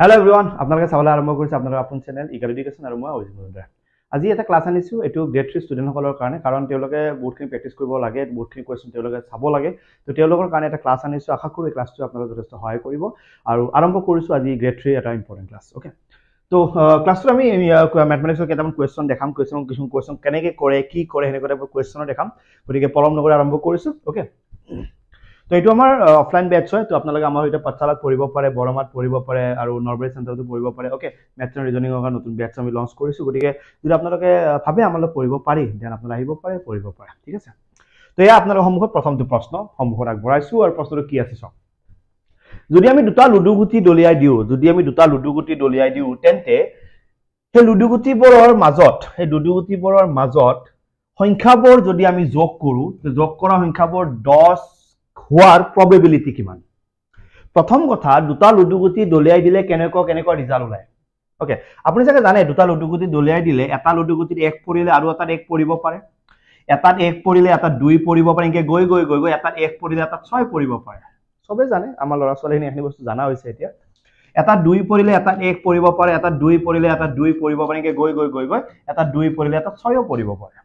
Hello' everyone আপোনালোকে চাবলৈ আৰম্ভ কৰিছে আপোনালোকৰ আপোন চেনেল ইগাল এডুকেশ্যন আৰু মই অভিজিত মজুমদাৰ আজি এটা ক্লাছ আনিছোঁ এইটো গ্ৰেড থ্ৰী ষ্টুডেণ্টসকলৰ কাৰণে কাৰণ তেওঁলোকে বহুতখিনি প্ৰেক্টিছ কৰিব লাগে বহুতখিনি কুৱেশ্যন তেওঁলোকে চাব লাগে তো তেওঁলোকৰ কাৰণে এটা ক্লাছ আনিছোঁ আশা কৰোঁ এই ক্লাছটো আপোনালোকে যথেষ্ট সহায় কৰিব আৰু আৰম্ভ কৰিছোঁ আজি গ্ৰেড থ্ৰীৰ এটা ইম্পৰ্টেণ্ট ক্লাছ অ'কে তো ক্লাছটোত আমি মেথমেটিক্সৰ কেইটামান কুৱেশ্যন দেখাম কুৱেশ্যন কিছুমান কুৱেশ্যন কেনেকৈ কৰে কি কৰে সেনেকুৱা টাইপৰ কুৱেশ্যনো দেখাম গতিকে পলম নগৰ আৰম্ভ কৰিছোঁ অ'কে তো এইটো আমাৰ অফলাইন বেটছ হয় তো আপোনালোকে আমাৰ সৈতে পাঠশালাত পঢ়িব পাৰে বৰমাত পঢ়িব পাৰে আৰু নৰৱে চেণ্টাৰতো পঢ়িব পাৰে অ'কে মেথছ এণ্ড ৰিজনিঙৰ কাৰণে নতুন বেটছ আমি লঞ্চ কৰিছোঁ গতিকে যদি আপোনালোকে ভাবে আমালোক পঢ়িব পাৰি দেন আপোনালোকে আহিব পাৰে পঢ়িব পাৰে ঠিক আছে তো এয়া আপোনালোকৰ সন্মুখত প্ৰথমটো প্ৰশ্ন সন্মুখত আগবঢ়াইছোঁ আৰু প্ৰশ্নটো কি আছে চাওক যদি আমি দুটা লুডুগুটি দলিয়াই দিওঁ যদি আমি দুটা লুডুগুটি দলিয়াই দিওঁ তেন্তে সেই লুডুগুটিবোৰৰ মাজত সেই লুডুগুটিবোৰৰ মাজত সংখ্যাবোৰ যদি আমি যোগ কৰোঁ যোগ কৰা সংখ্যাবোৰ দহ হোৱাৰ প্ৰবেবিলিটি কিমান প্ৰথম কথা দুটা লুডুগুটি দলিয়াই দিলে কেনেকুৱা কেনেকুৱা ৰিজাল্ট ওলায় অ'কে আপুনি চাগে জানে দুটা লুডুগুটি দলিয়াই দিলে এটা লুডুগুটিত এক পৰিলে আৰু এটা এক পৰিব পাৰে এটাত এক পৰিলে এটা দুই পৰিব পাৰে এনেকৈ গৈ গৈ গৈ গৈ এটাত এক পৰিলে এটা ছয় পৰিব পাৰে চবেই জানে আমাৰ ল'ৰা ছোৱালীখিনি এইখিনি বস্তু জানা হৈছে এতিয়া এটা দুই পৰিলে এটা এক পৰিব পাৰে এটা দুই পৰিলে এটা দুই পৰিব পাৰে এনেকৈ গৈ গৈ গৈ গৈ এটা দুই পৰিলে এটা ছয়ো পৰিব পাৰে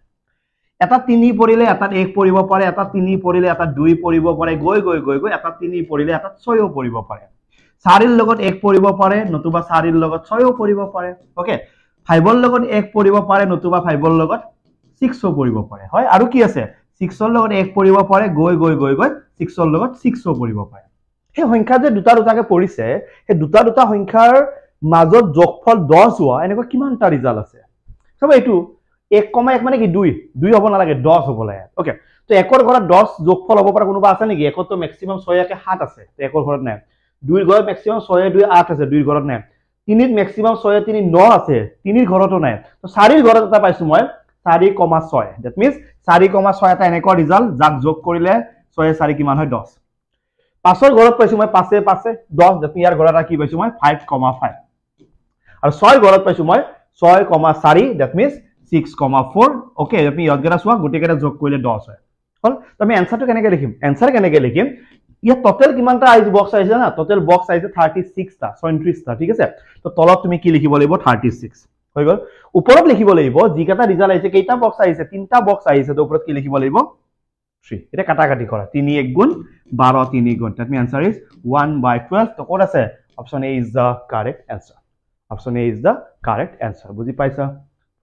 এটা তিনি পৰিলে এটাত এক পৰিব পাৰে এটা তিনি পৰিলে এটা দুই পৰিব পাৰে গৈ গৈ গৈ গৈ এটা তিনি পৰিলে এটা ছয়ও পৰিব পাৰে চাৰিৰ লগত এক পৰিব পাৰে নতুবা চাৰিৰ লগত ছয়ও পৰিব পাৰে অকে ফাইভৰ লগত এক পৰিব পাৰে নতুবা ফাইভৰ লগত ছিক্সও পৰিব পাৰে হয় আৰু কি আছে ছিক্সৰ লগত এক পৰিব পাৰে গৈ গৈ গৈ গৈ ছিক্সৰ লগত ছিক্সো পৰিব পাৰে সেই সংখ্যা যে দুটা দুটাকে পৰিছে সেই দুটা দুটা সংখ্যাৰ মাজত যোগফল দহ হোৱা এনেকুৱা কিমানটা ৰিজাল্ট আছে চাব এইটো এক কমা এক মানে কি দুই দুই হব নালাগে দহ হব লাগে অকে তো একর ঘর দশ যোগফল হব পারা কোনোবা আছে নাকি একর তো মেক্সিমাম ছয়কে সাত আছে তো একর ঘর নাই দুইর ঘর মেক্সিমাম ছয় দুই আট আছে দুইর ঘর নাই তিনির মেক্সিমাম ছয় তিন ন আছে তিনির ঘরতো নাই তো চারির ঘর এটা পাইছো মানে চারি কমা ছয় ডেট মিন্স চারি কমা ছয় এটা এনেকা রিজাল্ট যাক যোগ করলে ছয় চারি কিমান হয় দশ পাঁচর ঘর পাইছো মানে পাঁচে পাঁচে দশ ডেট ইয়ার ঘর কি পাইছো মানে ফাইভ কমা ফাইভ আর ছয় ঘর পাইছো মানে ছয় কমা চারি that means six comma four okay আমি ইয়াত কেইটা চোৱা গোটেইকেইটা যোগ কৰিলে দহ হয় হ'ল আমি এনচাৰটো কেনেকৈ লিখিম এনচাৰ কেনেকৈ লিখিম ইয়াত টোটেল কিমানটা আইজ বক্স আহিছে না টোটেল বক্স আহিছে থাৰ্টি ছিক্সটা ছয়ত্ৰিছটা ঠিক আছে তো তলত তুমি কি লিখিব লাগিব থাৰ্টি ছিক্স হৈ গ'ল ওপৰত লিখিব লাগিব যিকেইটা ৰিজাল্ট আহিছে কেইটা বক্স আহিছে তিনিটা বক্স আহিছে তো ওপৰত কি লিখিব লাগিব থ্ৰী এতিয়া কাটাকাটি কৰা তিনি এক গুণ বাৰ তিনি গুণ তাত answer is one by twelve তো ক'ত আছে option A is the correct answer option A is the correct answer বুজি পাইছা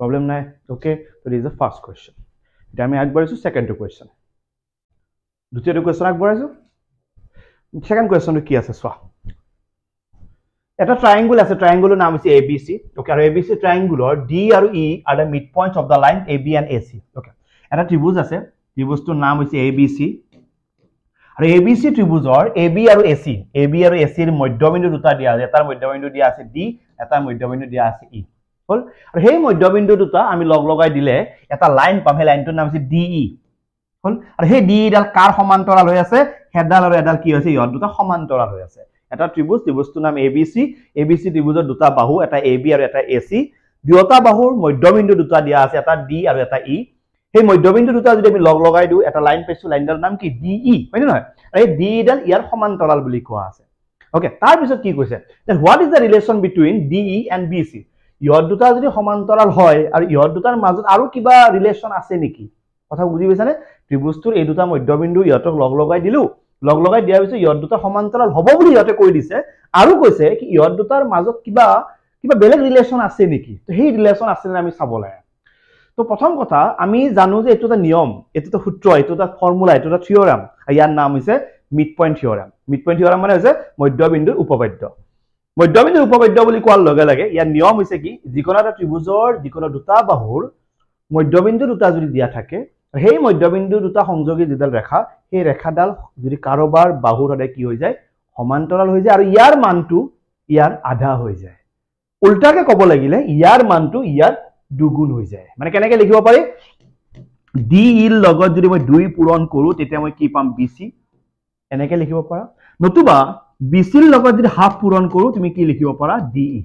প্ৰব্লেম নাই okay it is the first question এতিয়া আমি আগবাঢ়িছোঁ ছেকেণ্ডটো কুৱেশ্যন দ্বিতীয়টো কুৱেশ্যন আগবঢ়াইছোঁ ছেকেণ্ড কুৱেশ্যনটো কি আছে চোৱা এটা ট্ৰাইংগুল আছে ট্ৰাইংগুলৰ নাম হৈছে এ বি চি অ'কে আৰু এ বি চি ট্ৰাইংগুলৰ ডি আৰু E are the mid point of the line A B and A C okay এটা ত্ৰিভুজ আছে ত্ৰিভুজটোৰ নাম হৈছে এ বি চি আৰু এ বি চি ত্ৰিভুজৰ এ বি আৰু এ চি এ বি আৰু এ চিৰ মধ্যবিন্দু দুটা দিয়া আছে এটাৰ মধ্যবিন্দু দিয়া আছে ডি এটাৰ মধ্যবিন্দু দিয়া আছে ই e, হ'ল আৰু সেই মধ্যবিন্দু দুটা আমি লগ লগাই দিলে এটা লাইন পাম সেই লাইনটোৰ নাম হৈছে ডি ই হ'ল আৰু সেই ডি ইডাল কাৰ সমান্তৰাল হৈ আছে সেইডাল আৰু এডাল কি হৈছে ইহঁত দুটা সমান্তৰাল হৈ আছে এটা ত্ৰিভুজ ত্ৰিভুজটোৰ নাম A B C A B C ত্ৰিভুজৰ দুটা বাহু এটা এ বি আৰু এটা এ চি দুয়োটা বাহুৰ মধ্যবিন্দু দুটা দিয়া আছে এটা ডি আৰু এটা ই সেই মধ্যবিন্দু দুটা যদি আমি লগ লগাই দিওঁ এটা লাইন পাইছোঁ লাইনডালৰ নাম কি ডি ই হয় নে নহয় আৰু এই ডি ইডাল ইয়াৰ সমান্তৰাল বুলি কোৱা আছে অ'কে তাৰপিছত কি কৈছে what is the relation between D E and B C ইহঁত দুটা যদি সমান্তৰাল হয় আৰু ইহঁত দুটাৰ মাজত আৰু কিবা ৰিলেশ্যন আছে নেকি কথা বুজি পাইছানে ত্ৰিভুজটোৰ এই দুটা মধ্যবিন্দু ইহঁতক লগ লগাই দিলো লগ লগাই দিয়াৰ পিছত ইহঁত দুটা সমান্তৰাল হ'ব বুলি ইহঁতে কৈ দিছে আৰু কৈছে কি ইহঁত দুটাৰ মাজত কিবা কিবা বেলেগ ৰিলেশ্যন আছে নেকি ত' সেই ৰিলেশ্যন আছে নে আমি চাব লাগে ত' প্ৰথম কথা আমি জানো যে এইটো এটা নিয়ম এইটো এটা সূত্ৰ এইটো এটা ফৰ্মুলা এইটো এটা থিয়ৰাম ইয়াৰ নাম হৈছে mid point theorem mid point theorem মানে হৈছে মধ্যবিন্দুৰ উপপাদ্য় মধ্যবিন্দু উপমধ্য বুলি কোৱাৰ লগে লগে ইয়াৰ নিয়ম হৈছে কি যিকোনো এটা ত্ৰিভুজৰ যিকোনো দুটা বাহুৰ মধ্যবিন্দু দুটা যদি দিয়া থাকে সেই মধ্যবিন্দু দুটা সংযোগী যিডাল ৰেখা সেই ৰেখাডাল যদি কাৰোবাৰ বাহুৰ সদায় কি হৈ যায় সমান্তৰাল হৈ যায় আৰু ইয়াৰ মানটো ইয়াৰ আধা হৈ যায় উল্টাকে ক'ব লাগিলে ইয়াৰ মানটো ইয়াৰ দুগুণ হৈ যায় মানে কেনেকে লিখিব পাৰি ডি ইৰ লগত যদি মই দুই পূৰণ কৰোঁ তেতিয়া মই কি পাম বি চি এনেকে লিখিব পাৰা নতুবা বিচিল লগত যদি হাফ পূৰণ কৰো তুমি কি লিখিব পাৰা ডি ই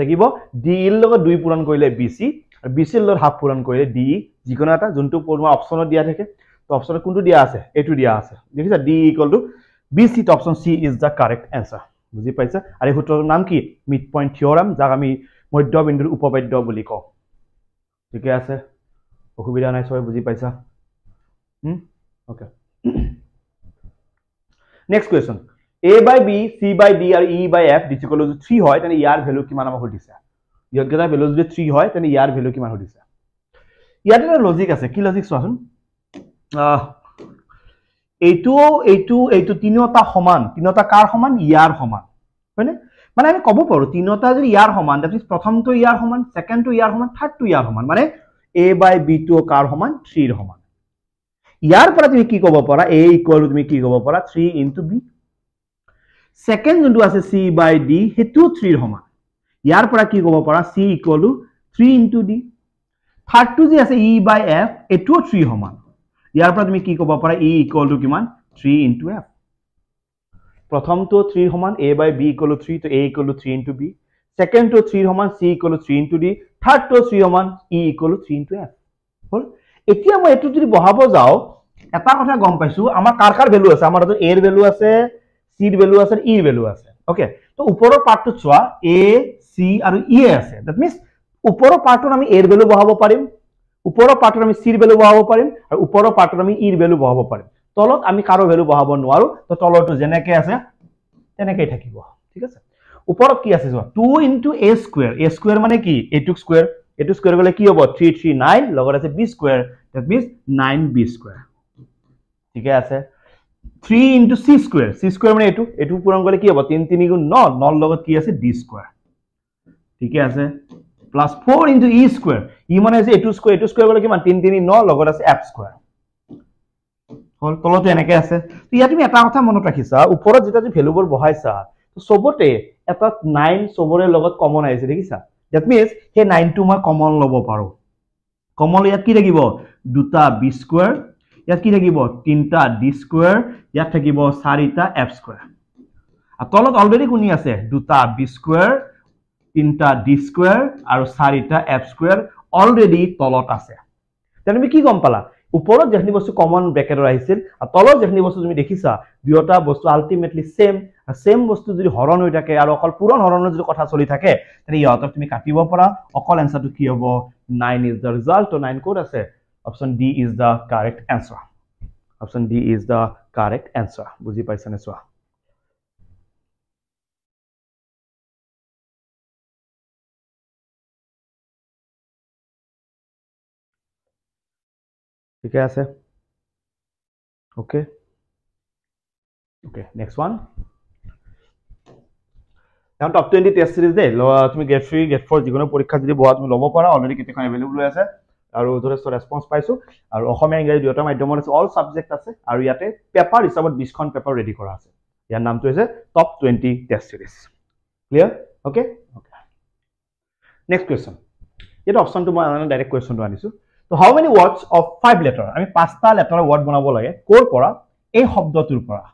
থাকিব ডি ইৰ লগত দুই পূৰণ কৰিলে বি চি আৰু বি চিৰ লগত হাফ পূৰণ কৰিলে ডি ই যিকোনো এটা যোনটো পূৰণ অপশ্যনত দিয়া থাকে তো অপশ্যনত কোনটো দিয়া আছে এইটো দিয়া আছে দেখিছা D equal to B C চিত option C is the correct answer বুজি পাইছা আৰু এই সূত্ৰটোৰ নাম কি মিড পইণ্ট থিয়ৰাম যাক আমি মধ্যবিন্দুৰ উপবাদ্য বুলি কওঁ ঠিকে আছে অসুবিধা নাই চবে বুজি পাইছা okay next question a by b c by d আৰু e by f ডিসিকল যদি 3 হয় তেনে ইয়াৰ ভ্যালু কিমান আমাক হৈছে ইয়াত কেটা ভ্যালু যদি 3 হয় তেনে ইয়াৰ ভ্যালু কিমান হৈছে ইয়াত এটা লজিক আছে কি লজিক চাওঁ এইটো এইটো এইটো তিনিটা সমান তিনিটা কাৰ সমান ইয়াৰ সমান হয়নে মানে আমি কব পাৰো তিনিটা যদি ইয়াৰ সমান দ্যাট ইজ প্ৰথমটো ইয়াৰ সমান সেকেন্ডটো ইয়াৰ সমান থাৰ্ডটো ইয়াৰ সমান মানে a by b টো কাৰ সমান 3 ৰ সমান ইয়াৰ পৰা তুমি কি কব পাৰা a ইকুৱেল তুমি কি কব পাৰা 3 b সেকেন্ড যোনটো আছে সি বাই ডি সেইটোও থ্ৰীৰ সমান ইয়াৰ পৰা কি ক'ব পাৰা C equal to three into D থাৰ্ডটো যি আছে ই বাই এফ এইটোও থ্ৰী সমান ইয়াৰ পৰা তুমি কি ক'ব পাৰা ই ইকুৱেল টু কিমান থ্ৰী ইণ্টু এফ প্ৰথমটো থ্ৰী সমান A by B equal to three to A equal to three into B ছেকেণ্ডটো থ্ৰীৰ সমান C equal to three into D থাৰ্ডটো থ্ৰী সমান E equal to three into F হ'ল এতিয়া মই এইটো যদি বঢ়াব যাওঁ এটা কথা গম পাইছোঁ আমাৰ কাৰ কাৰ ভেলু আছে আমাৰ তাতে এৰ ভেলু আছে সিৰ ভেলু আছে ইৰ e ভেলু আছে অ'কে তো ওপৰৰ পাৰ্টটো চোৱা এ চি আৰু ই e আছে ডেট মিনছ ওপৰৰ পাৰ্টত আমি এৰ ভেলু বঢ়াব পাৰিম ওপৰৰ পাৰ্টত আমি চিৰ ভেলু বঢ়াব পাৰিম আৰু ওপৰৰ পাৰ্টত আমি ইৰ ভেলু বঢ়াব পাৰিম তলত আমি কাৰো ভেলু বঢ়াব নোৱাৰোঁ তো তলৰটো যেনেকৈ আছে তেনেকৈয়ে থাকিব ঠিক আছে ওপৰত কি আছে চোৱা two into A square A square মানে কি এইটোক স্কুৱেৰ এইটো স্কুৱেৰ গ'লে কি হ'ব থ্ৰী থ্ৰী নাইন লগত আছে B square that means nine B square ঠিকে আছে three into C square C square মানে এইটো এইটো পূৰণ কৰিলে কি হ'ব তিনি তিনি গুণ ন নৰ লগত কি আছে ডি স্কুৱাৰ ঠিকে আছে plus four into E square E মানে হৈছে এইটো স্কুৱেৰ এইটো স্কুৱেৰ গ'লে কিমান তিনি তিনি ন লগত আছে এফ স্কুৱাৰ হ'ল তলতো এনেকৈ আছে ইয়াত তুমি এটা কথা মনত ৰাখিছা ওপৰত যেতিয়া তুমি ভেলুবোৰ বহাইছা চবতে এটা নাইন চবৰে লগত কমন আহিছে দেখিছা ডেট মিনছ সেই ল'ব পাৰোঁ কমন ইয়াত কি থাকিব দুটা বি স্কুৱেৰ ইয়াত কি থাকিব তিনটা ডি স্কুৱেৰ ইয়াত থাকিব চাৰিটা এফ স্কুৱেৰ তলত অলৰেডি শুনি আছে দুটা বি স্কুৱেৰ তিনিটা ডি স্কুৱেৰ আৰু চাৰিটা এফ স্কুৱেৰ অলৰেডি তলত আছে তেন্তে তুমি কি গম পালা ওপৰত যিখিনি বস্তু কমন ব্ৰেকেটৰ আহিছিল আৰু তলত যিখিনি বস্তু তুমি দেখিছা দুয়োটা বস্তু আল্টিমেটলি চেম চেম বস্তু যদি হৰণ হৈ থাকে আৰু অকল পূৰণ হৰণৰ যদি কথা চলি থাকে তেন্তে ইহঁতক তুমি কাটিব পাৰা অকল এনচাৰটো কি হ'ব nine is the result nine ক'ত আছে option D is the correct answer option D is the correct answer বুজি পাইছানে চোৱা ঠিকে আছে ওকে ওকে নেক্সট ওয়ান এখন টপ টুৱেণ্টি টেষ্ট চিৰিজ দেই তুমি গ্ৰেড থ্ৰী গ্ৰেড ফ'ৰ যিকোনো পৰীক্ষা যদি বহা তুমি ল'ব পাৰা অলৰেডি কেইটাখন এভেইলেবল হৈ আছে আৰু যথেষ্ট ৰেচপন্স পাইছো আৰু অসমীয়া ইংৰাজী দুয়োটা মাধ্যমত আছে অল ছাবজেক্ট আছে আৰু ইয়াতে পেপাৰ হিচাপত বিছখন পেপাৰ ৰেডি কৰা আছে ইয়াৰ নামটো হৈছে top twenty test series clear okay next question এইটো অপশ্যনটো মই নাজানো ডাইৰেক্ট কুৱেশ্যনটো আনিছোঁ তো how many words of five letter আমি পাঁচটা লেটাৰৰ ৱৰ্ড বনাব লাগে ক'ৰ পৰা এই শব্দটোৰ পৰা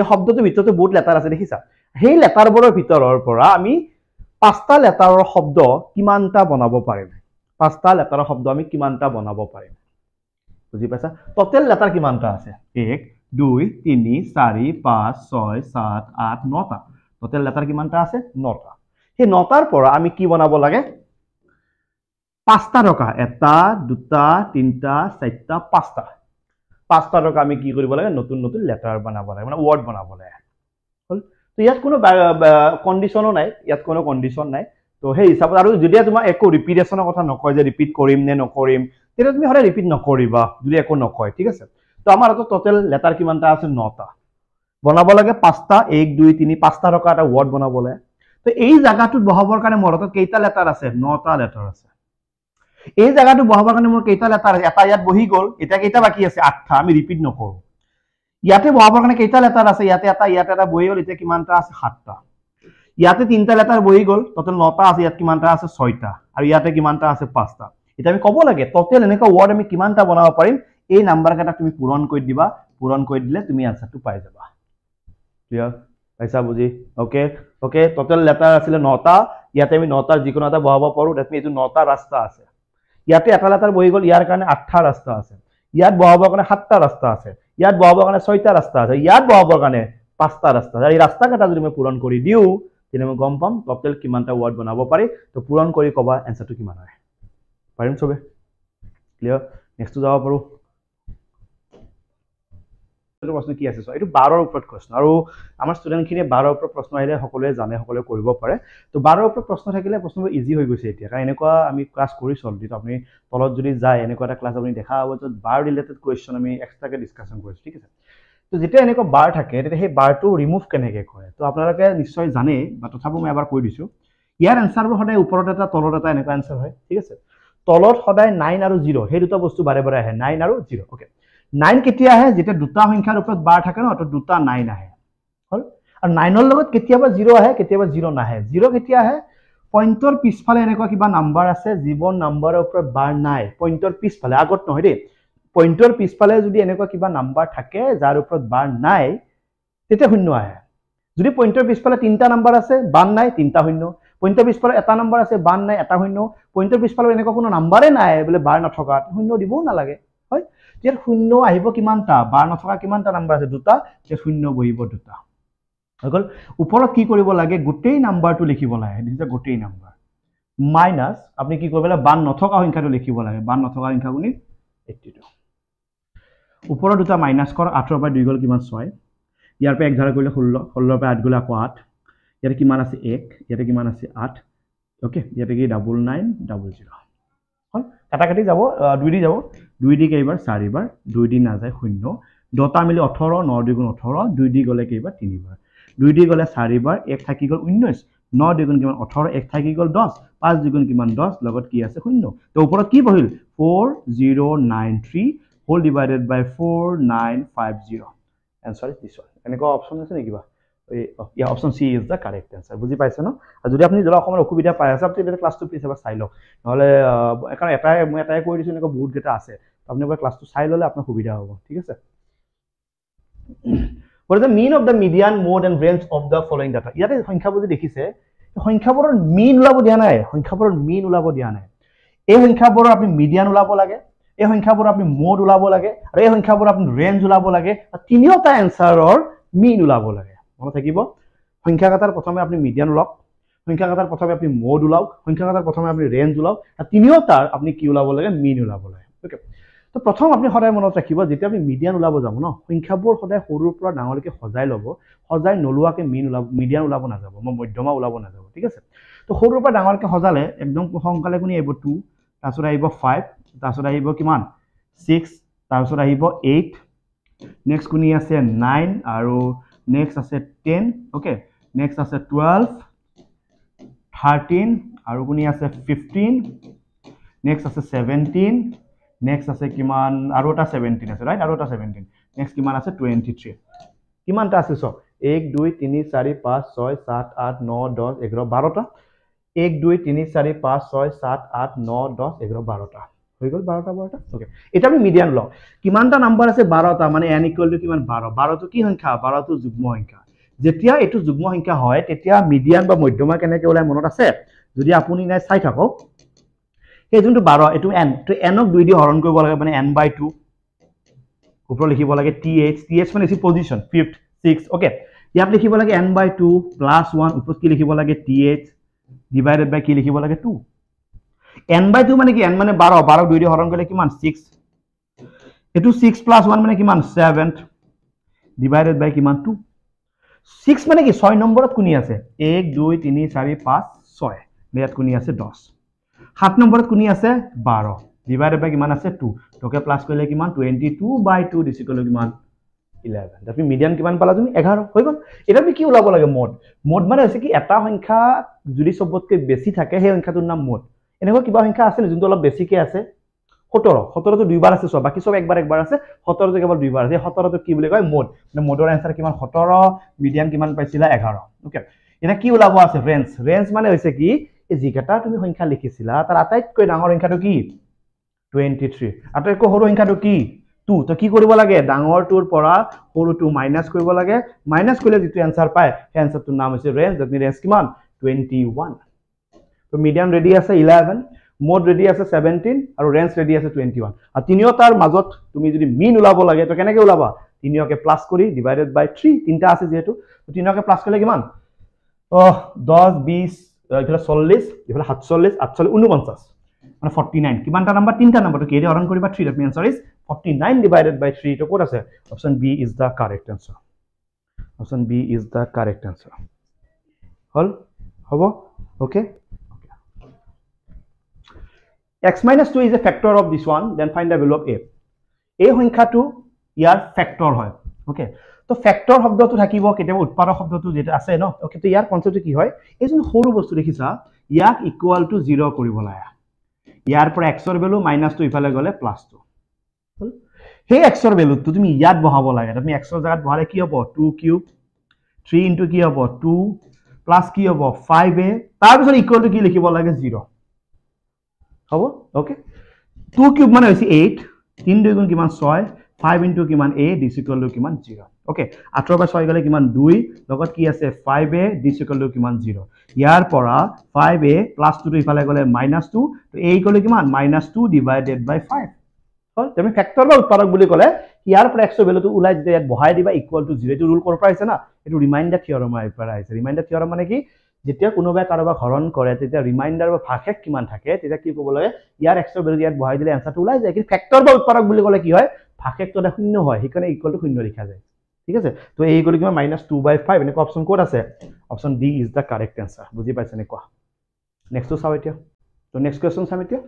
এই শব্দটোৰ ভিতৰতে বহুত লেটাৰ আছে দেখিছা সেই লেটাৰবোৰৰ ভিতৰৰ পৰা আমি পাঁচটা লেটাৰৰ শব্দ কিমানটা বনাব পাৰিম পাঁচটা লেটাৰৰ শব্দ আমি কিমানটা বনাব পাৰিম বুজি পাইছা ট'টেল লেটাৰ কিমানটা আছে এক দুই তিনি চাৰি পাঁচ ছয় সাত আঠ নটা ট'টেল লেটাৰ কিমানটা আছে নটা সেই নটাৰ পৰা আমি কি বনাব লাগে পাঁচটা টকা এটা দুটা তিনিটা চাৰিটা পাঁচটা পাঁচটা টকা আমি কি কৰিব লাগে নতুন নতুন লেটাৰ বনাব লাগে মানে ৱৰ্ড বনাব লাগে হ'ল ইয়াত কোনো কণ্ডিশ্যনো নাই ইয়াত কোনো কণ্ডিশ্যন নাই তো সেই হিচাপত আৰু যেতিয়া তোমাৰ একো ৰিপিটেশ্যনৰ কথা নকয় যে ৰিপিট কৰিম নে নকৰিম তেতিয়া তুমি সদায় ৰিপিট নকৰিবা যদি একো নকয় ঠিক আছে তো আমাৰ হাতত টোটেল লেটাৰ কিমানটা আছে নটা বনাব লাগে পাঁচটা এক দুই তিনি পাঁচটা টকা এটা ৱৰ্ড বনাব লাগে তো এই জাগাটোত বহাবৰ কাৰণে মোৰ হাতত কেইটা লেটাৰ আছে নটা লেটাৰ আছে এই জেগাটো বহাবৰ কাৰণে মোৰ কেইটা লেটাৰ আছে এটা ইয়াত বহি গ'ল এতিয়া কেইটা বাকী আছে আঠটা আমি ৰিপিট নকৰোঁ ইয়াতে বহাবৰ কাৰণে কেইটা লেটাৰ আছে ইয়াতে এটা ইয়াতে এটা বহি গ'ল এতিয়া কিমানটা আছে সাতটা ইয়াতে তিনটা লেটাৰ বহি গল তাতে নটা আছে ইয়াত কিমানটা আছে ছয়টা আৰু ইয়াতে কিমানটা আছে পাঁচটা এতিয়া আমি কব লাগে টোটেল এনেকুৱা ৱৰ্ড আমি কিমানটা বনাব পাৰিম এই নাম্বাৰকেইটা তুমি পূৰণ কৰি দিবা পূৰণ কৰি দিলে তুমি আনচাৰটো পাই যাবা পাইছা বুজি অ'কে অ'কে টোটেল লেটাৰ আছিলে নটা ইয়াতে আমি নটাৰ যিকোনো এটা বহাব পাৰোঁ তাত আমি এইটো নটা ৰাস্তা আছে ইয়াতে এটা লেটাৰ বহি গ'ল ইয়াৰ কাৰণে আঠটা ৰাস্তা আছে ইয়াত বহাবৰ কাৰণে সাতটা ৰাস্তা আছে ইয়াত বহাবৰ কাৰণে ছয়টা ৰাস্তা আছে ইয়াত বহাবৰ কাৰণে পাঁচটা ৰাস্তা আছে এই ৰাস্তা কেইটা যদি মই পূৰণ কৰি দিওঁ তেতিয়া মই গম পাম টপটেল কিমানটা ৱৰ্ড বনাব পাৰি তো পূৰণ কৰি ক'বা এনচাৰটো কিমান হয় পাৰিম চবে ক্লিয়াৰ নেক্সটটো যাব পাৰোঁ প্ৰশ্ন কি আছে চোৱা এইটো বাৰৰ ওপৰত প্ৰশ্ন আৰু আমাৰ ষ্টুডেণ্টখিনিয়ে বাৰৰ ওপৰত প্ৰশ্ন আহিলে সকলোৱে জানে সকলোৱে কৰিব পাৰে তো বাৰৰ ওপৰত প্ৰশ্ন থাকিলে প্ৰশ্নবোৰ ইজি হৈ গৈছে এতিয়া কাৰণ এনেকুৱা আমি ক্লাছ কৰিছোঁ অলৰেডি আপুনি তলত যদি যায় এনেকুৱা এটা ক্লাছ আপুনি দেখা হ'ব য'ত বাৰ ৰিলেটেড কুৱেশ্যন আমি এক্সট্ৰাকে ডিছকাশ্যন কৰিছোঁ ঠিক আছে তো যেতিয়া এনেকুৱা বাৰ থাকে তেতিয়া সেই বাৰটো ৰিমুভ কেনেকে কৰে তো আপোনালোকে নিশ্চয় জানেই বা তথাপিও মই এবাৰ কৈ দিছো ইয়াৰ এনচাৰবোৰ সদায় ওপৰত এটা তলত এটা এনেকুৱা এনচাৰ হয় ঠিক আছে তলত সদায় নাইন আৰু জিৰ' সেই দুটা বস্তু বাৰে বাৰে আহে নাইন আৰু জিৰ' অ'কে নাইন কেতিয়া আহে যেতিয়া দুটা সংখ্যাৰ ওপৰত বাৰ থাকে ন তো দুটা নাইন আহে হ'ল আৰু নাইনৰ লগত কেতিয়াবা জিৰ' আহে কেতিয়াবা জিৰ' নাহে জিৰ' কেতিয়া আহে পইণ্টৰ পিছফালে এনেকুৱা কিবা নাম্বাৰ আছে যিবোৰ নাম্বাৰৰ ওপৰত বাৰ নাই পইণ্টৰ পিছফালে আগত নহয় দেই পইণ্টৰ পিছফালে যদি এনেকুৱা কিবা নাম্বাৰ থাকে যাৰ ওপৰত বাৰ নাই তেতিয়া শূন্য আহে যদি পইণ্টৰ পিছফালে তিনিটা নাম্বাৰ আছে বান নাই তিনিটা শূন্য পইণ্টৰ পিছফালে এটা নাম্বাৰ আছে বান নাই এটা শূন্য পইণ্টৰ পিছফালে এনেকুৱা কোনো নাম্বাৰেই নাই বোলে বাৰ নথকা শূন্য দিবও নালাগে হয় তেতিয়া শূন্য আহিব কিমানটা বাৰ নথকা কিমানটা নাম্বাৰ আছে দুটা তেতিয়া শূন্য বহিব দুটা হৈ গ'ল ওপৰত কি কৰিব লাগে গোটেই নাম্বাৰটো লিখিব লাগে গোটেই নাম্বাৰ মাইনাছ আপুনি কি কৰিব লাগে বান নথকা সংখ্যাটো লিখিব লাগে বান নথকা সংখ্যা আপুনি এইটিটো ওপৰৰ দুটা মাইনাছ কৰক আঠৰ পৰা দুই গ'ল কিমান ছয় ইয়াৰ পৰা এক একধাৰা কৰিলে ষোল্ল ষোল্লৰ পৰা আঠ গ'লে আকৌ আঠ ইয়াতে কিমান আছে এক ইয়াতে কিমান আছে আঠ অ'কে ইয়াতে কি ডাবল নাইন ডাবল জিৰ' হ'ল কাটি যাব দুই দি যাব দুই দি কেইবাৰ চাৰিবাৰ দুই দি নাযায় শূন্য দহটা মিলি ওঠৰ ন দুগুণ ওঠৰ দুই দি গ'লে কেইবাৰ তিনিবাৰ দুই দি গ'লে চাৰিবাৰ এক থাকি গ'ল ঊনৈছ ন দুগুণ কিমান ওঠৰ এক থাকি গ'ল দহ পাঁচ দুগুণ কিমান দহ লগত কি আছে শূন্য ত' ওপৰত কি বহিল four zero' nine three whole divided by 4950 answer is this one and go option is nikiba yeah option c is the correct answer buji paise no jodi apni jola akoma okubida pai ase apni class 2 please ba sailo nole ekhon eta mu eta koi disu nikoba boot geta ase apni ba class 2 sailo le apna okubida hobo thik ase what is the mean of the median mode and range of the following data yate sankha buji dekhise সংখ্যাবোৰৰ mean ওলাব দিয়া নাই সংখ্যাবোৰৰ mean ওলাব দিয়া নাই এই সংখ্যাবোৰৰ আপুনি median ওলাব লাগে এই সংখ্যাবোৰ আপুনি মোড ওলাব লাগে আৰু এই সংখ্যাবোৰ আপুনি ৰেঞ্জ ওলাব লাগে আৰু তিনিওটা এনচাৰৰ মিন ওলাব লাগে মনত থাকিব সংখ্যাকাটাৰ প্ৰথমে আপুনি মিডিয়ান ওলাওক সংখ্যাকাটাৰ প্ৰথমে আপুনি মোড ওলাওক সংখ্যাকাটাৰ প্ৰথমে আপুনি ৰেঞ্জ ওলাওক আৰু তিনিওটাৰ আপুনি কি ওলাব লাগে মিন ওলাব লাগে ওকে তো প্ৰথম আপুনি সদায় মনত ৰাখিব যেতিয়া আপুনি মিডিয়ান ওলাব যাব ন সংখ্যাবোৰ সদায় সৰুৰ পৰা ডাঙৰকৈ সজাই ল'ব সজাই নোলোৱাকৈ মিন ওলাব মিডিয়ান ওলাব নাযাব মই মধ্যমা ওলাব নাযাব ঠিক আছে তো সৰুৰ পৰা ডাঙৰকৈ সজালে একদম সোনকালে কোনে আহিব টু তাৰপিছত আহিব ফাইভ তাৰপিছত আহিব কিমান ছিক্স তাৰপিছত আহিব এইট নেক্সট কোনি আছে নাইন আৰু নেক্সট আছে টেন অ'কে নেক্সট আছে টুৱেলভ থাৰ্টিন আৰু কোনি আছে ফিফটিন নেক্সট আছে ছেভেণ্টিন নেক্সট আছে কিমান আৰু এটা ছেভেণ্টিন আছে ৰাইট আৰু এটা ছেভেণ্টিন নেক্সট কিমান আছে টুৱেণ্টি থ্ৰী কিমানটা আছে চব এক দুই তিনি চাৰি পাঁচ ছয় সাত আঠ ন দহ এঘাৰ বাৰটা এক দুই তিনি চাৰি পাঁচ ছয় সাত আঠ ন দহ এঘাৰ বাৰটা হৈ গ'ল বাৰটা বাৰটা অ'কে এতিয়া আমি মিডিয়ান লওঁ কিমানটা নাম্বাৰ আছে বাৰটা মানে এন ইকুৱেলটো কিমান বাৰ বাৰটো কি সংখ্যা বাৰটো যুগ্ম সংখ্যা যেতিয়া এইটো যুগ্ম সংখ্যা হয় তেতিয়া মিডিয়ান বা মধ্যমা কেনেকৈ ওলাই মনত আছে যদি আপুনি নাই চাই থাকক সেই যোনটো বাৰ এইটো এন এইটো এনক দুই দি হৰণ কৰিব লাগে মানে এন বাই টু ওপৰত লিখিব লাগে টি এইচ টি এইচ মানে হৈছে ফিফ্থ ছিক্স অ'কে ইয়াত লিখিব লাগে N by two plus one ওপৰত কি লিখিব লাগে টি এইচ ডিভাইডেড বাই কি লিখিব লাগে টু এন বাই টু মানে কি এন মানে বাৰ বাৰক দুই দিয়ে হৰণ কৰিলে কিমান ছিক্স এইটো ছিক্স প্লাছ ওৱান মানে কিমান ছেভেন ডিভাইডেড বাই কিমান টু ছিক্স মানে কি ছয় নম্বৰত কোনি আছে এক দুই তিনি চাৰি পাঁচ ছয় ইয়াত কোনি আছে দহ সাত নম্বৰত কোনি আছে বাৰ ডিভাইডেড বাই কিমান আছে টু টকে প্লাছ কৰিলে কিমান টুৱেণ্টি টু বাই টু ডিচি কৰিলে কিমান ইলেভেন তাৰপি মিডিয়াম কিমান পালা তুমি এঘাৰ হৈ গ'ল এতিয়া আমি কি ওলাব লাগে মদ মদ মানে হৈছে কি এটা সংখ্যা যদি চবতকৈ বেছি থাকে সেই সংখ্যাটোৰ নাম মদ এনেকুৱা কিবা সংখ্যা আছে নেকি যোনটো অলপ বেছিকৈ আছে সোতৰ সোতৰটো দুইবাৰ আছে চব বাকী চব একবাৰ একবাৰ আছে সোতৰটো কেৱল দুইবাৰ আছে সোতৰটো কি বুলি কয় মোড মানে মোডৰ এনচাৰ কিমান সোতৰ মিডিয়াম কিমান পাইছিলা এঘাৰ অ'কে এতিয়া কি ওলাব আছে ৰেঞ্জ ৰেঞ্জ মানে হৈছে কি এই যিকেইটা তুমি সংখ্যা লিখিছিলা তাৰ আটাইতকৈ ডাঙৰ সংখ্যাটো কি টুৱেণ্টি থ্ৰী আটাইতকৈ সৰু সংখ্যাটো কি টু তো কি কৰিব লাগে ডাঙৰটোৰ পৰা সৰুটো মাইনাছ কৰিব লাগে মাইনাছ কৰিলে যিটো এনচাৰ পায় সেই এনচাৰটোৰ নাম হৈছে ৰেঞ্জ ৰেঞ্জ কিমান টুৱেণ্টি ওৱান তো মিডিয়াম ৰেডি আছে ইলেভেন মোড ৰেডি আছে ছেভেণ্টিন আৰু ৰেঞ্জ ৰেডি আছে টুৱেণ্টি ওৱান আৰু তিনিওটাৰ মাজত তুমি যদি মিন ওলাব লাগে তো কেনেকৈ ওলাবা তিনিওকে প্লাছ কৰি ডিভাইডেড বাই থ্ৰী তিনিটা আছে যিহেতু তিনিওকে প্লাছ কৰিলে কিমান অহ দহ বিছ এইফালে চল্লিছ এইফালে সাতচল্লিছ আঠচল্লিছ ঊনপঞ্চাছ মানে ফৰ্টি নাইন কিমানটা নাম্বাৰ তিনিটা নাম্বাৰটো কেইটা হৰণ কৰিবা three dot answer is forty nine divided by three এইটো ক'ত আছে option B is the correct answer option B is the correct answer হ'ল হ'ব okay x minus 2 is a factor of this one, then find the value of a. A hinkha 2, yar factor hoy. Okay. So factor of the two haki wok, it would part of the two data say no. Okay, to yar concept ki hoy. Isn't horrible to the kisa, yak equal to 0 kuribolaya. Yar per x or value minus 2 equal to plus 2. Hey, x or value to me yad bohavolaya. That means x or that bohara ki about 2 cube, 3 into ki about 2, plus ki about 5a. That is equal to ki likibolaga 0. হ'ব okay two cube মানে হৈছে eight তিনি দুই গুণ কিমান ছয় five into কিমান A D equal to কিমান জিৰ' অ'কে আঠৰ পৰা ছয় গ'লে কিমান দুই লগত কি আছে five A D equal to কিমান জিৰ' ইয়াৰ পৰা ফাইভ এ প্লাছ টুটো ইফালে গ'লে মাইনাছ টু ত' এ গ'লে কিমান minus two divided by five হ'ল তুমি ফেক্টৰ বা উৎপাদক বুলি ক'লে ইয়াৰ পৰা এক্সট্ৰ ভেলুটো ওলাই যেতিয়া ইয়াত বহাই দিবা ইকুৱেল টু জিৰ' এইটো ৰুল ক'ৰ পৰা আহিছে না এইটো ৰিমাইণ্ডাৰ থিয়ৰমৰ পৰা আহিছে ৰিমাইণ্ডাৰ থিয়ৰম মানে কি যেতিয়া কোনোবাই কাৰোবাক হৰণ কৰে তেতিয়া ৰিমাইণ্ডাৰ বা ভাষেক কিমান থাকে তেতিয়া কি ক'ব লাগে ইয়াৰ এক্সট্ৰা বেলু ইয়াত বহাই দিলে এনচাৰটো ওলাই যায় কিন্তু ফেক্টৰ বা উৎপাদক বুলি ক'লে কি হয় ভাষেকটো এটা শূন্য হয় সেইকাৰণে ইকুৱেলটো শূন্য লিখা যায় ঠিক আছে ত' এই ইকুৱেলটো কিমান মাইনাছ টু বাই ফাইভ এনেকুৱা অপশ্যন ক'ত আছে option D is the correct answer বুজি পাইছে এনেকুৱা নেক্সটটো চাওঁ এতিয়া ত' নেক্সট কুৱেশ্যন চাম এতিয়া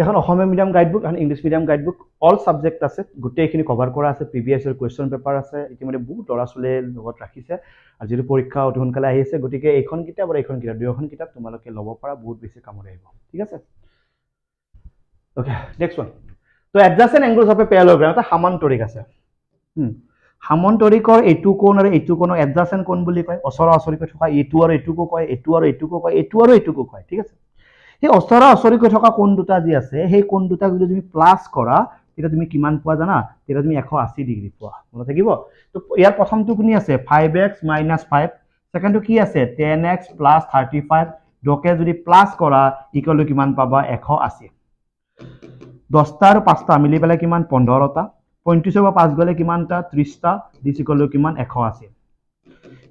সেইখন অসমীয়া মিডিয়াম গাইডবুক এখন English medium guidebook all subject আছে গোটেইখিনি কভাৰ কৰা আছে পি বি এছৰ কুৱেশ্যন পেপাৰ আছে ইতিমধ্যে বহুত ল'ৰা ছোৱালীয়ে লগত ৰাখিছে আৰু যিটো পৰীক্ষা অতি সোনকালে আহি আছে গতিকে এইখন কিতাপ আৰু এইখন কিতাপ দুয়োখন কিতাপ তোমালোকে ল'ব পৰা বহুত বেছি কামত আহিব ঠিক আছে অ'কে নেক্সট ওৱান তো এডজাষ্টেণ্ট এংগুলচ অফ এ পেলগ্ৰাম এটা সামান্তৰিক আছে সামন্তৰিকৰ এইটো কোণ আৰু এইটো কোণক এডজাষ্টেণ্ট কোণ বুলি কয় ওচৰ ওচৰিকৈ থকা এইটো আৰু এইটোকো কয় এইটো আৰু এইটোকো কয় এইটো আৰু এইটোকো কয় ঠিক আছে সেই অস্তৰ আচৰিকৈ থকা কোন দুটা যি আছে সেই কোন দুটা যদি তুমি প্লাছ কৰা তেতিয়া তুমি কিমান পোৱা জানা তেতিয়া তুমি এশ আশী ডিগ্ৰী পোৱা মনত থাকিব তো ইয়াৰ প্ৰথমটো কোনি আছে ফাইভ এক্স মাইনাছ ফাইভ ছেকেণ্ডটো কি আছে ten X plus thirty five দকে যদি প্লাছ কৰা ইকলৈ কিমান পাবা এশ আশী দহটা আৰু পাঁচটা মিলি পেলাই কিমান পোন্ধৰটা পঁয়ত্ৰিছৰ পৰা পাঁচ গ'লে কিমানটা ত্ৰিছটা দিছ ইকলৈ কিমান এশ আশী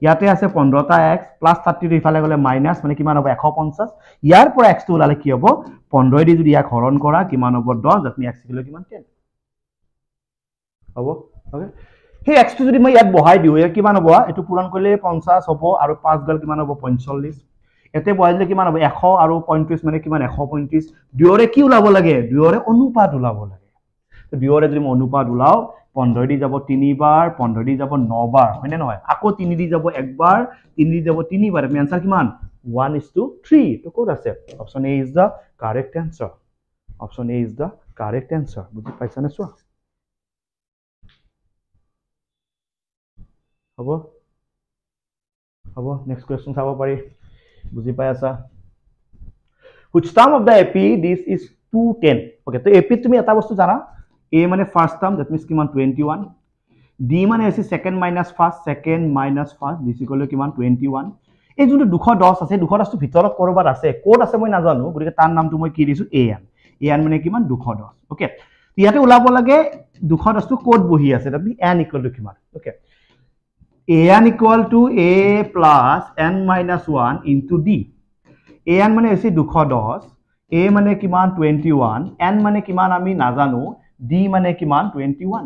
ইয়াতে আছে পোন্ধৰটা এক্স প্লাছ থাৰ্টিটো ইফালে গ'লে মাইনাছ মানে কিমান হ'ব এশ পঞ্চাছ ইয়াৰ পৰা এক্সটো ওলালে কি হ'ব পোন্ধৰ দি যদি ইয়াক হৰণ কৰা কিমান হ'ব দহ আপুনি এক্স থাকিলে কিমান টেন হ'ব অ'কে সেই এক্সটো যদি মই ইয়াত বহাই দিওঁ ইয়াত কিমান হ'ব এইটো পূৰণ কৰিলে পঞ্চাছ হ'ব আৰু পাঁচ গ'ল কিমান হ'ব পঞ্চল্লিছ ইয়াতে বহাই দিলে কিমান হ'ব এশ আৰু পঁয়ত্ৰিছ মানে কিমান এশ পঁয়ত্ৰিছ দুয়োৰে কি ওলাব লাগে দুয়োৰে অনুপাত ওলাব লাগে দুয়োৰে যদি মই অনুপাত ওলাওঁ পোন্ধৰ দি যাব তিনিবাৰ পোন্ধৰ দি যাব নবাৰ হয়নে নহয় আকৌ তিনি দি যাব একবাৰ তিনি দি যাব তিনিবাৰ আমি এনচাৰ কিমান ওৱান ইজ টু থ্ৰী তো ক'ত আছে option A is the correct answer option A is the correct answer বুজি পাইছানে চোৱা হ'ব হ'ব নেক্সট কুৱেশ্যন চাব পাৰি বুজি পাই আছা which term of the A P this is two ten okay তো এ তুমি এটা বস্তু জানা এ মানে ফাৰ্ষ্ট টাৰ্ম ডেট মিনছ কিমান টুৱেণ্টি ওৱান ডি মানে হৈছে second minus first second minus first D C কলৈ কিমান টুৱেণ্টি ওৱান এই আছে দুশ দহটো ভিতৰত ক'ৰবাত আছে ক'ত আছে মই নাজানো গতিকে তাৰ নামটো মই কি দিছোঁ এ এন এ এন মানে কিমান দুশ দহ অ'কে ইয়াতে ওলাব লাগে দুশ দহটো ক'ত বহি আছে তাৰ পিছত এন ইকুৱেল টু কিমান okay A N equal to A plus N minus one into D A N মানে হৈছে দুশ দহ এ মানে কিমান টুৱেণ্টি ওৱান এন মানে কিমান আমি নাজানো ডি মানে কিমান টুৱেণ্টি ওৱান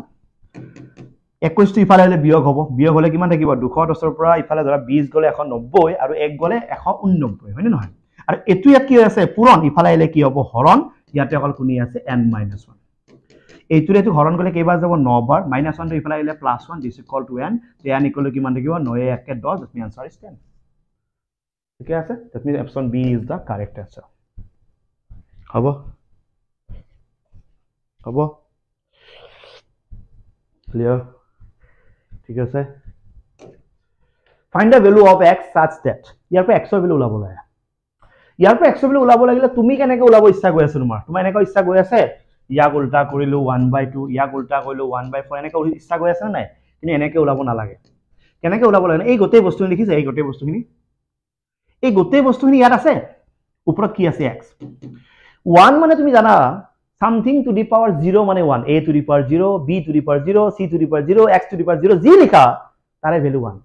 একৈশটো ইফালে হ'লে বিয়োগ হ'ব বিয়োগ হ'লে কিমান থাকিব দুশ দহৰ পৰা ইফালে ধৰা বিশ গ'লে এশ নব্বৈ আৰু এক গ'লে এশ ঊনব্বৈ হয় নে নহয় আৰু এইটো ইয়াত কি আছে পূৰণ ইফালে আহিলে কি হ'ব হৰণ ইয়াতে অকল কোনে আছে এন মাইনাছ ওৱান এইটোৰে এইটো হৰণ গ'লে কেইবাৰ যাব ন বাৰ মাইনাছ ওৱানটো ইফালে আহিলে plus one this equal to N two N equal কিমান থাকিব নয়ে একে দহ that mean answer is ten ঠিকে আছে that mean option B is the correct answer হ'ব হ'ব clear ঠিক আছে find the value of X ছাৰ্চ ডেট ইয়াৰ পৰা এক্সৰ ভেলু ওলাব লাগে ইয়াৰ পৰা এক্সৰ ভেলু ওলাব লাগিলে তুমি কেনেকৈ ওলাব ইচ্ছা গৈ আছে তোমাৰ তোমাৰ এনেকুৱা ইচ্ছা গৈ আছে ইয়াক উল্টা কৰিলোঁ ওৱান বাই টু ইয়াক উল্টা কৰিলোঁ ওৱান বাই ফ'ৰ এনেকৈ ইচ্ছা গৈ আছে নাই কিন্তু এনেকৈ ওলাব নালাগে কেনেকৈ ওলাব লাগে এই গোটেই বস্তুখিনি দেখিছে এই গোটেই বস্তুখিনি এই গোটেই বস্তুখিনি ইয়াত আছে ওপৰত কি আছে এক্স ওৱান মানে তুমি জানা something to the power zero' মানে one A two the power zero' B two the power zero' C two the power zero' x two the power zero' যি লিখা তাৰে ভেলু ওৱান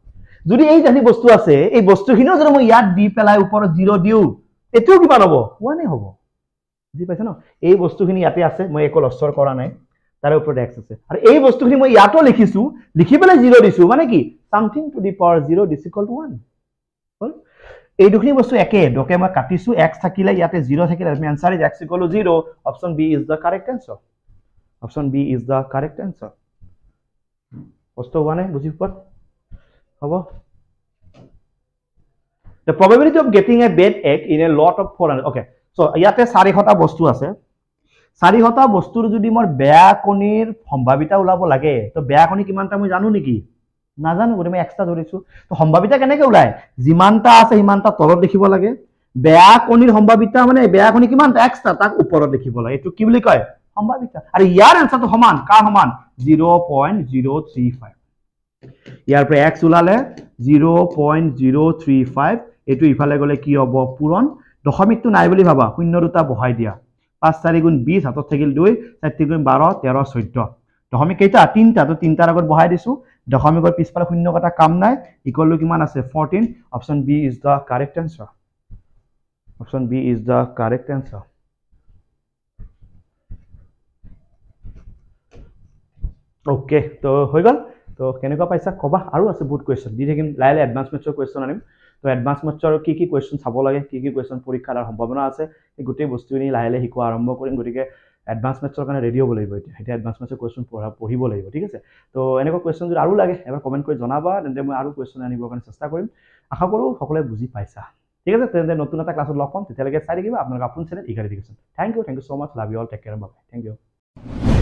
যদি এই যদি বস্তু আছে এই বস্তুখিনিও যদি মই ইয়াত দি পেলাই ওপৰত জিৰ' দিওঁ এইটোও কিমান হ'ব ওৱানেই হ'ব বুজি পাইছে ন এই বস্তুখিনি ইয়াতে আছে মই একো লচৰ কৰা নাই তাৰে ওপৰত এক্স আছে আৰু এই বস্তুখিনি মই ইয়াতো লিখিছোঁ লিখি পেলাই জিৰ' দিছোঁ মানে কি something to the power zero' difficult one হ'ল এই দুখিনি বস্তু একে ডকে মই কাটিছো এক্স থাকিলে ইয়াতে জিৰ' থাকিলে আমি answer is X equal zero' option B is the correct answer option B is the correct answer কষ্ট হোৱা নাই বুজি পোৱাত হ'ব the probability of getting a bad egg in a lot of four hundred okay so' ইয়াতে চাৰিশটা বস্তু আছে চাৰিশটা বস্তুৰ যদি মোৰ বেয়া কণীৰ সম্ভাৱিতা ওলাব লাগে ত' বেয়া কণী কিমানটা মই জানো নেকি নাজানো গতিকে মই এক্সট্ৰা ধৰিছোঁ ত' সম্ভাৱিতা কেনেকৈ ওলায় যিমানটা আছে সিমানটা তলত দেখিব লাগে বেয়া কণীৰ সম্ভাৱিতা মানে বেয়া কণী কিমান এক্সট্ৰা তাক ওপৰত দেখিব লাগে এইটো কি বুলি কয় সম্ভাৱিতা আৰু ইয়াৰ এনচাৰটো সমান কাৰ সমান zero' point zero' three five ইয়াৰ পৰা এক্স ওলালে zero' point zero' three five এইটো ইফালে গ'লে কি হ'ব পূৰণ দশমিকটো নাই বুলি ভাবা শূন্য দুটা বহাই দিয়া পাঁচ চাৰি গুণ বিছ হাতত থাকিল দুই চাৰি গুণ বাৰ তেৰ চৈধ্য দশমিক কেইটা তিনিটা ত' তিনিটাৰ আগত বহাই দিছো দশমিকৰ পিছফালে শূন্য কটা কাম নাই ইকুৱেল কিমান আছে fourteen option B is the correct answer option B is the correct answer okay তো হৈ গ'ল তো কেনেকুৱা পাইছা ক'বা আৰু আছে বহুত কুৱেশ্যন দি থাকিম লাহে লাহে এডভান্স মেটছৰ কুৱেশ্যন আনিম তো এডভান্স মেটছৰ কি কি কুৱেশ্যন চাব লাগে কি কি কুৱেশ্যন পৰীক্ষাৰ সম্ভাৱনা আছে এই গোটেই বস্তুখিনি লাহে লাহে শিকোৱা আৰম্ভ কৰিম গতিকে এডভান্স মেটছৰ কাৰণে ৰেডি হ'ব লাগিব এতিয়া এতিয়া এডভান্স মেটছৰ কুৱেশ্যন পঢ়া পঢ়িব লাগিব ঠিক আছে ত' এনেকুৱা কুৱেশ্যন যদি আৰু লাগে এবাৰ কমেণ্ট কৰি জনাবা তেন্তে মই আৰু কুৱেশ্যন আনিবৰ কাৰণে চেষ্টা কৰিম আশা কৰোঁ সকলোৱে বুজি পাইছা ঠিক আছে তেন্তে নতুন এটা ক্লাছত লগ পাম তেতিয়ালৈকে চাই থাকিবা আপোনালোকে আপোনাৰ channel eager education thank you thank you so' much love you all take care বাবে থেংক ইউ